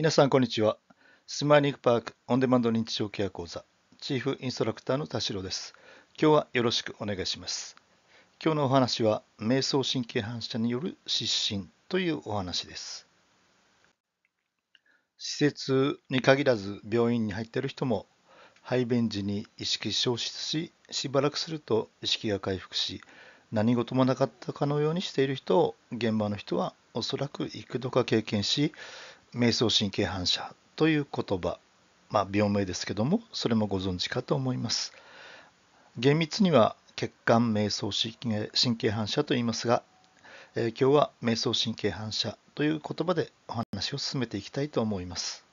皆さん、こんにちは。スマイリングパークオンデマンド認知症ケア講座、チーフインストラクターの田代です。今日はよろしくお願いします。今日のお話は、瞑想神経反射による失神というお話です。施設に限らず、病院に入っている人も、排便時に意識消失し、しばらくすると意識が回復し、何事もなかったかのようにしている人を現場の人はおそらく幾度か経験し瞑想神経反射という言葉まあ病名ですけどもそれもご存知かと思います厳密には血管瞑想神経反射と言いますが、えー、今日は瞑想神経反射という言葉でお話を進めていきたいと思います、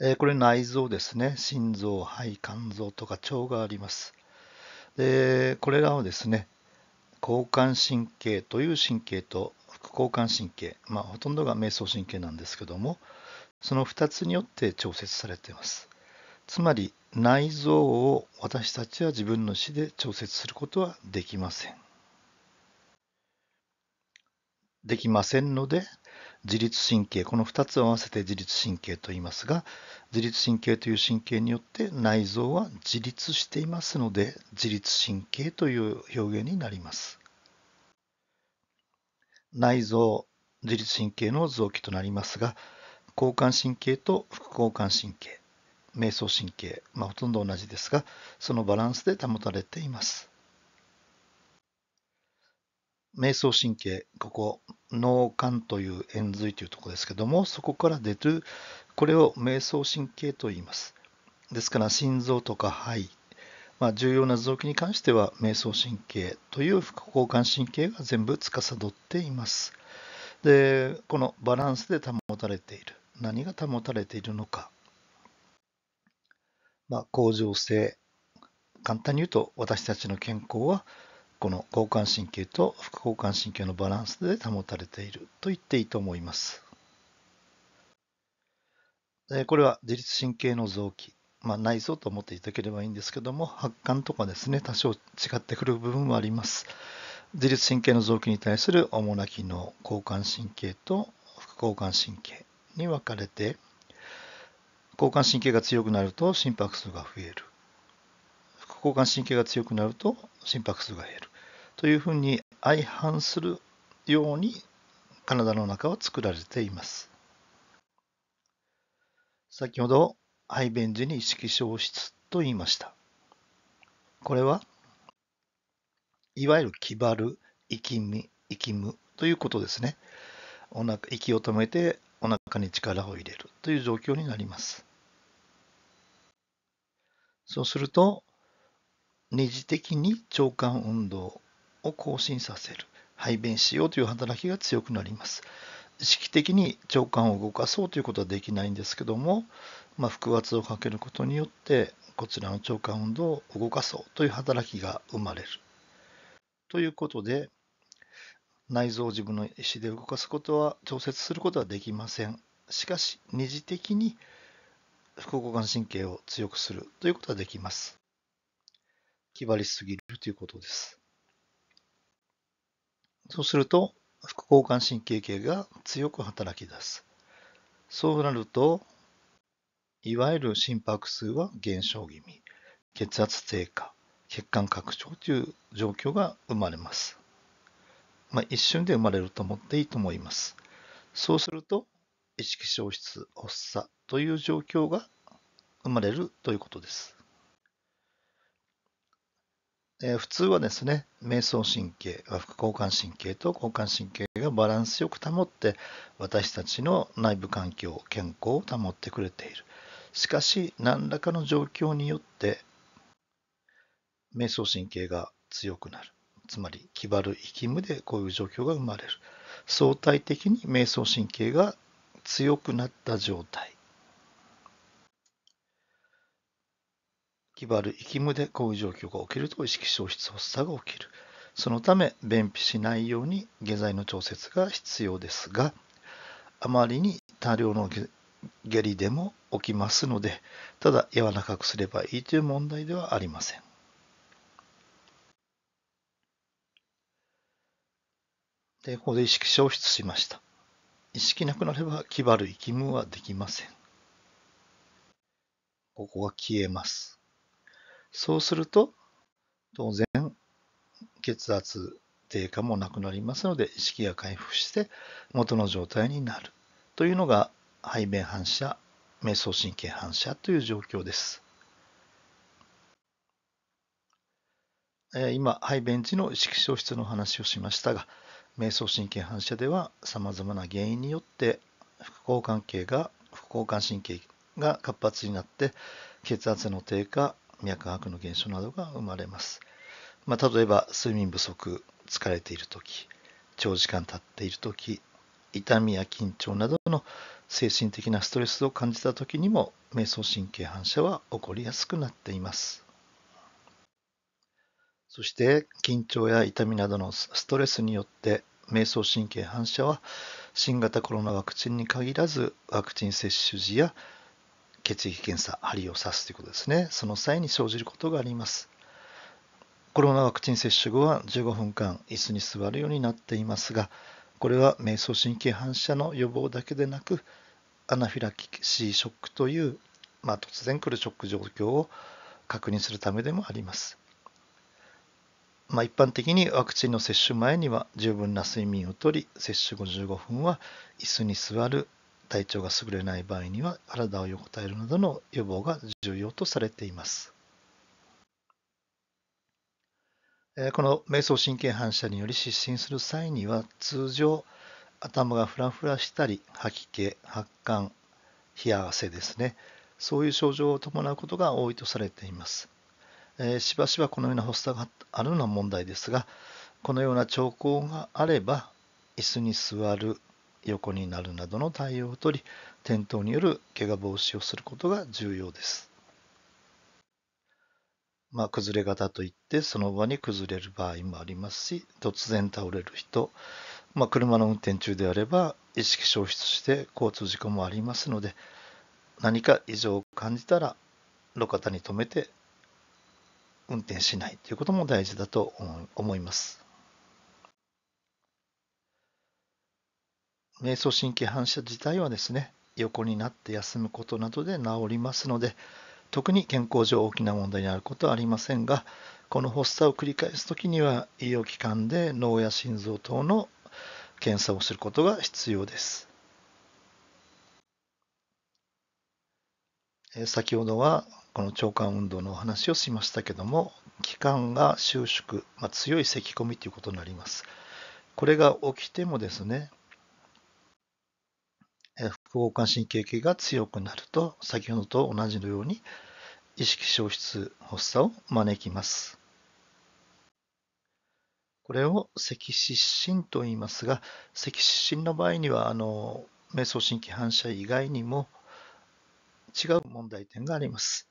えー、これ内臓ですね心臓肺肝臓とか腸がありますでこれらをですね交感神経という神経と副交感神経、まあ、ほとんどが迷走神経なんですけどもその2つによって調節されていますつまり内臓を私たちは自分の死で調節することはできませんできませんので自律神経この2つを合わせて自律神経と言いますが自律神経という神経によって内臓は自立していますので自律神経という表現になります内臓、自律神経の臓器となりますが、交感神経と副交感神経、瞑想神経、まあ、ほとんど同じですが、そのバランスで保たれています。瞑想神経、ここ、脳幹という円髄というところですけども、そこから出る、これを瞑想神経と言います。ですから、心臓とか肺まあ、重要な臓器に関しては迷走神経という副交感神経が全部司っていますでこのバランスで保たれている何が保たれているのか、まあ、恒常性簡単に言うと私たちの健康はこの交感神経と副交感神経のバランスで保たれていると言っていいと思います。これは自律神経の臓器まあ、内臓と思っていただければいいんですけども発汗とかですね多少違ってくる部分はあります自律神経の臓器に対する主な機能交感神経と副交感神経に分かれて交感神経が強くなると心拍数が増える副交感神経が強くなると心拍数が減るというふうに相反するように体の中は作られています先ほどアイベに意識消失と言いました。これはいわゆる気張る、生きみ、生きむということですね。お腹息を止めてお腹に力を入れるという状況になります。そうすると、二次的に腸管運動を更新させる、排便しようという働きが強くなります。意識的に腸管を動かそうということはできないんですけども、まあ、腹圧をかけることによってこちらの腸管運動を動かそうという働きが生まれる。ということで内臓を自分の意思で動かすことは調節することはできません。しかし二次的に副交感神経を強くするということはできます。気張りすぎるということです。そうすると副交感神経系が強く働き出す。そうなると、いわゆる心拍数は減少気味、血圧低下、血管拡張という状況が生まれます。まあ、一瞬で生まれると思っていいと思います。そうすると、意識消失、発作という状況が生まれるということです。えー、普通はですね、瞑想神経、副交感神経と交感神経がバランスよく保って、私たちの内部環境、健康を保ってくれている。しかし、何らかの状況によって、瞑想神経が強くなる。つまり、気張る生き無でこういう状況が生まれる。相対的に瞑想神経が強くなった状態。気張る息むでこういう状況が起きると意識消失発作が起きるそのため便秘しないように下剤の調節が必要ですがあまりに多量の下痢でも起きますのでただ柔らかくすればいいという問題ではありませんでここで意識消失しました意識なくなれば気張る息むはできませんここは消えますそうすると、当然、血圧低下もなくなりますので、意識が回復して元の状態になるというのが排便反射、迷走神経反射という状況です。今、排便時の意識消失の話をしましたが、迷走神経反射ではさまざまな原因によって副交感系が、副交感神経が活発になって、血圧の低下、脈拍の減少などが生まれます。まあ、例えば睡眠不足、疲れている時、長時間経っている時、痛みや緊張などの精神的なストレスを感じた時にも迷走神経反射は起こりやすくなっています。そして緊張や痛みなどのストレスによって迷走神経反射は新型コロナワクチンに限らずワクチン接種時や血液検査針を刺すということですねその際に生じることがありますコロナワクチン接種後は15分間椅子に座るようになっていますがこれは迷走神経反射の予防だけでなくアナフィラキシーショックという、まあ、突然来るショック状況を確認するためでもあります、まあ、一般的にワクチンの接種前には十分な睡眠をとり接種後15分は椅子に座る体調が優れない場合には体を横たえるなどの予防が重要とされています。この迷走神経反射により失神する際には通常頭がフラフラしたり吐き気発汗冷や汗ですねそういう症状を伴うことが多いとされています、えしばしばこのような発作があるのは問題ですがこのような兆候があれば椅子に座る横になるなどの対応をとり転倒による怪我防止をすることが重要です。まあ、崩れ方といってその場に崩れる場合もありますし突然倒れる人、まあ、車の運転中であれば意識消失して交通事故もありますので何か異常を感じたら路肩に止めて運転しないということも大事だと思います。瞑想神経反射自体はですね、横になって休むことなどで治りますので、特に健康上大きな問題になることはありませんが、この発作を繰り返す時には、医療機関で脳や心臓等の検査をすることが必要です。先ほどはこの腸管運動のお話をしましたけども気管が収縮、まあ、強い咳き込みということになりますこれが起きてもですね副交感神経系が強くなると先ほどと同じのように意識消失発作を招きます。これを赤湿疹と言いますが赤湿疹の場合にはあの迷走神経反射以外にも違う問題点があります。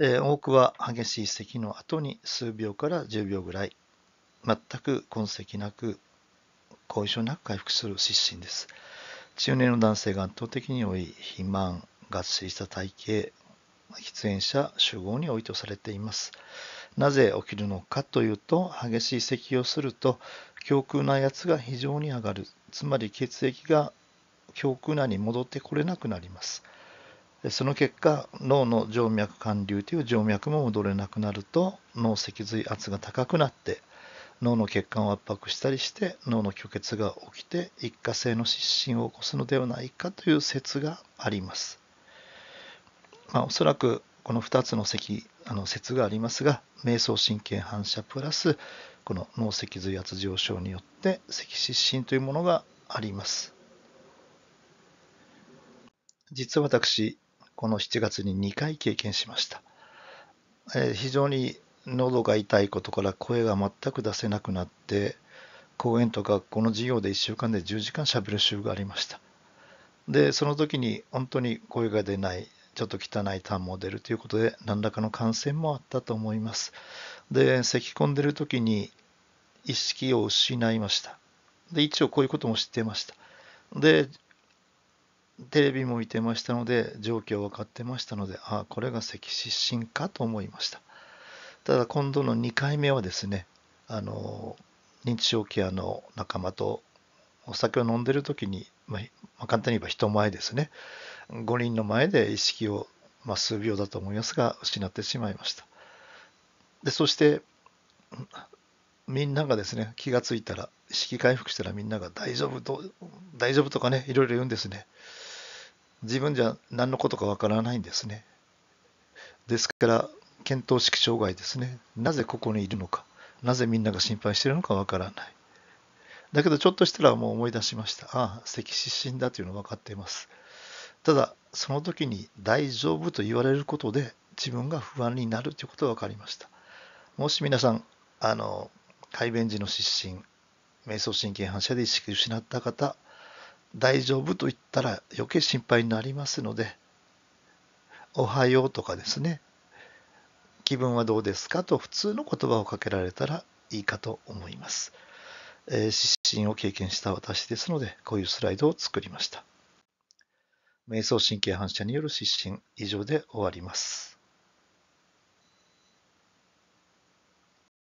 え多くは激しい咳の後に数秒から10秒ぐらい全く痕跡なく後遺症なく回復する湿疹です。中年の男性が圧倒的に多い肥満、がっしりした体型、喫煙者、集合に置いとされています。なぜ起きるのかというと、激しい咳をすると、胸腔内圧が非常に上がる。つまり血液が胸腔内に戻ってこれなくなります。その結果、脳の静脈管流という静脈も戻れなくなると、脳脊髄圧が高くなって、脳の血管を圧迫したりして脳の虚血が起きて一過性の失神を起こすのではないかという説があります。まあ、おそらくこの2つの説あの説がありますが迷走神経反射プラスこの脳脊髄圧上昇によって脊失神というものがあります。実は私この7月に2回経験しました。えー、非常に喉が痛いことから声が全く出せなくなって、公園と学校の授業で1週間で10時間しゃべる週がありました。で、その時に本当に声が出ない、ちょっと汚い痰も出るということで、何らかの感染もあったと思います。で、咳き込んでる時に意識を失いました。で、一応こういうことも知ってました。で、テレビも見てましたので、状況分かってましたので、ああ、これが咳失神かと思いました。ただ今度の2回目はですねあの認知症ケアの仲間とお酒を飲んでる時に、まあ、簡単に言えば人前ですね5人の前で意識を、まあ、数秒だと思いますが失ってしまいましたでそしてみんながですね気がついたら意識回復したらみんなが大丈夫と大丈夫とかねいろいろ言うんですね自分じゃ何のことかわからないんですねですから見当識障害ですね。なぜここにいるのか。なぜみんなが心配しているのかわからない。だけどちょっとしたらもう思い出しました。ああ、赤湿疹だというの分かっています。ただ、その時に大丈夫と言われることで自分が不安になるということが分かりました。もし皆さん、あの、改便時の失神、迷走神経反射で意識失った方、大丈夫と言ったら余計心配になりますので、おはようとかですね、気分はどうですかと普通の言葉をかけられたらいいかと思います。えー、失神を経験した私ですので、こういうスライドを作りました。瞑想神経反射による失神、以上で終わります。